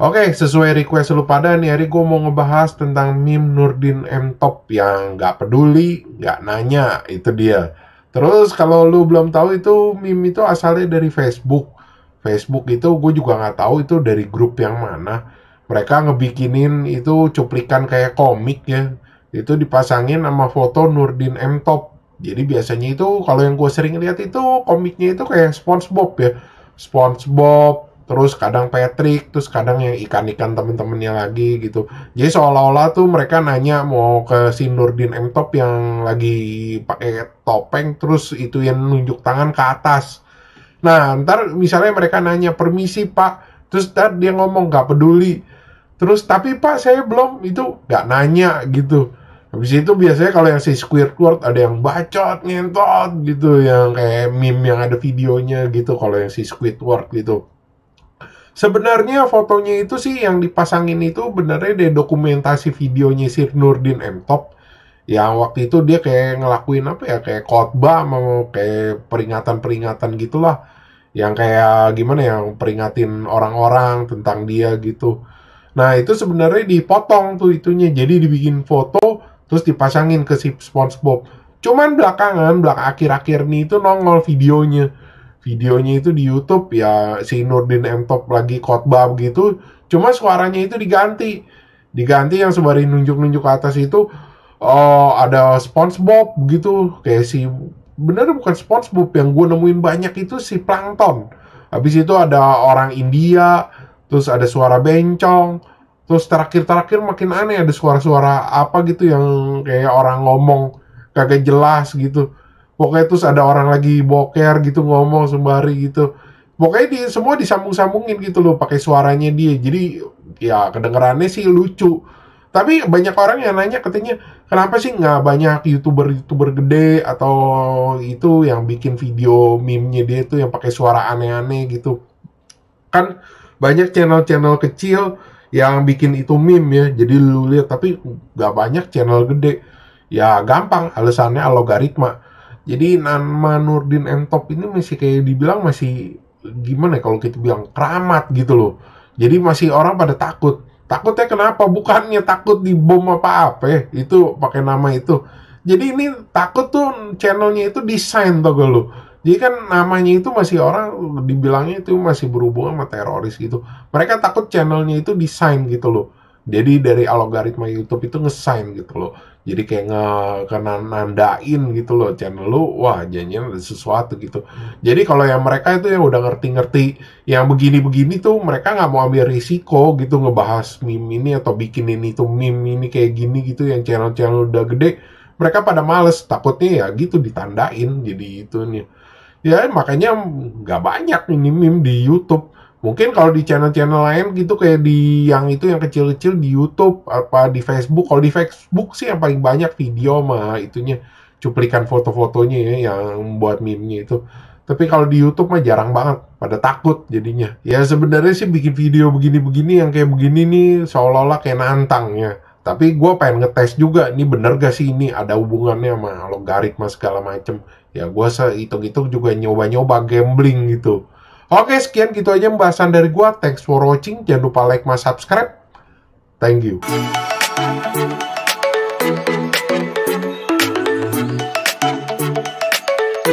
Oke, okay, sesuai request lu pada nih, hari gue mau ngebahas tentang meme Nurdin M Top yang nggak peduli, nggak nanya, itu dia. Terus kalau lu belum tahu itu meme itu asalnya dari Facebook. Facebook itu gue juga nggak tahu itu dari grup yang mana. Mereka ngebikinin itu cuplikan kayak komik ya. Itu dipasangin sama foto Nurdin M Top. Jadi biasanya itu kalau yang gue sering lihat itu komiknya itu kayak SpongeBob ya. SpongeBob, terus kadang Patrick terus kadang yang ikan-ikan temen-temennya lagi gitu jadi seolah-olah tuh mereka nanya mau ke si Nurdin M Top yang lagi pakai topeng terus itu yang nunjuk tangan ke atas nah ntar misalnya mereka nanya permisi pak terus ntar dia ngomong gak peduli terus tapi pak saya belum itu gak nanya gitu Habis itu biasanya kalau yang si Squidward ada yang bacot, ngentot gitu, yang kayak meme yang ada videonya gitu kalau yang si Squidward gitu. Sebenarnya fotonya itu sih yang dipasangin itu benernya dari dokumentasi videonya Sir Nurdin M. Top. Yang waktu itu dia kayak ngelakuin apa ya, kayak khotbah mau kayak peringatan-peringatan gitulah. Yang kayak gimana ya, peringatin orang-orang tentang dia gitu. Nah itu sebenarnya dipotong tuh itunya, jadi dibikin foto terus dipasangin ke si SpongeBob. Cuman belakangan, belakang akhir-akhir nih itu nongol videonya videonya itu di YouTube ya si Nurdin M lagi khotbah gitu cuma suaranya itu diganti diganti yang sembari nunjuk-nunjuk atas itu oh ada SpongeBob gitu kayak si bener bukan SpongeBob yang gue nemuin banyak itu si plankton habis itu ada orang India terus ada suara bencong terus terakhir-terakhir makin aneh ada suara-suara apa gitu yang kayak orang ngomong kagak jelas gitu pokoknya terus ada orang lagi boker gitu ngomong sembari gitu pokoknya di semua disambung-sambungin gitu loh pakai suaranya dia jadi ya kedengerannya sih lucu tapi banyak orang yang nanya katanya kenapa sih nggak banyak youtuber youtuber gede atau itu yang bikin video meme-nya dia tuh yang pakai suara aneh-aneh gitu kan banyak channel-channel kecil yang bikin itu meme ya jadi lu lihat tapi nggak banyak channel gede ya gampang alasannya algoritma jadi nama Nurdin Entop ini masih kayak dibilang masih gimana ya kalau kita bilang keramat gitu loh. Jadi masih orang pada takut. Takutnya kenapa? Bukannya takut di bom apa-apa ya. Itu pakai nama itu. Jadi ini takut tuh channelnya itu desain tuh loh. Jadi kan namanya itu masih orang dibilangnya itu masih berhubungan sama teroris gitu. Mereka takut channelnya itu desain gitu loh jadi dari algoritma YouTube itu ngesain gitu loh jadi kayak nge kena nandain gitu loh channel lu wah janjian ada sesuatu gitu jadi kalau yang mereka itu yang udah ngerti-ngerti yang begini-begini tuh mereka nggak mau ambil risiko gitu ngebahas meme ini atau bikin ini tuh meme ini kayak gini gitu yang channel-channel udah gede mereka pada males takutnya ya gitu ditandain jadi itu nih ya makanya nggak banyak ini meme di YouTube Mungkin kalau di channel-channel lain gitu kayak di yang itu yang kecil-kecil di YouTube apa di Facebook. Kalau di Facebook sih yang paling banyak video mah itunya cuplikan foto-fotonya ya yang buat meme-nya itu. Tapi kalau di YouTube mah jarang banget, pada takut jadinya. Ya sebenarnya sih bikin video begini-begini yang kayak begini nih seolah-olah kayak nantang ya. Tapi gue pengen ngetes juga, ini bener gak sih ini ada hubungannya sama logaritma segala macem. Ya gue sehitung hitung juga nyoba-nyoba gambling gitu Oke, sekian gitu aja pembahasan dari gua. Thanks for watching. Jangan lupa like, mas, subscribe. Thank you.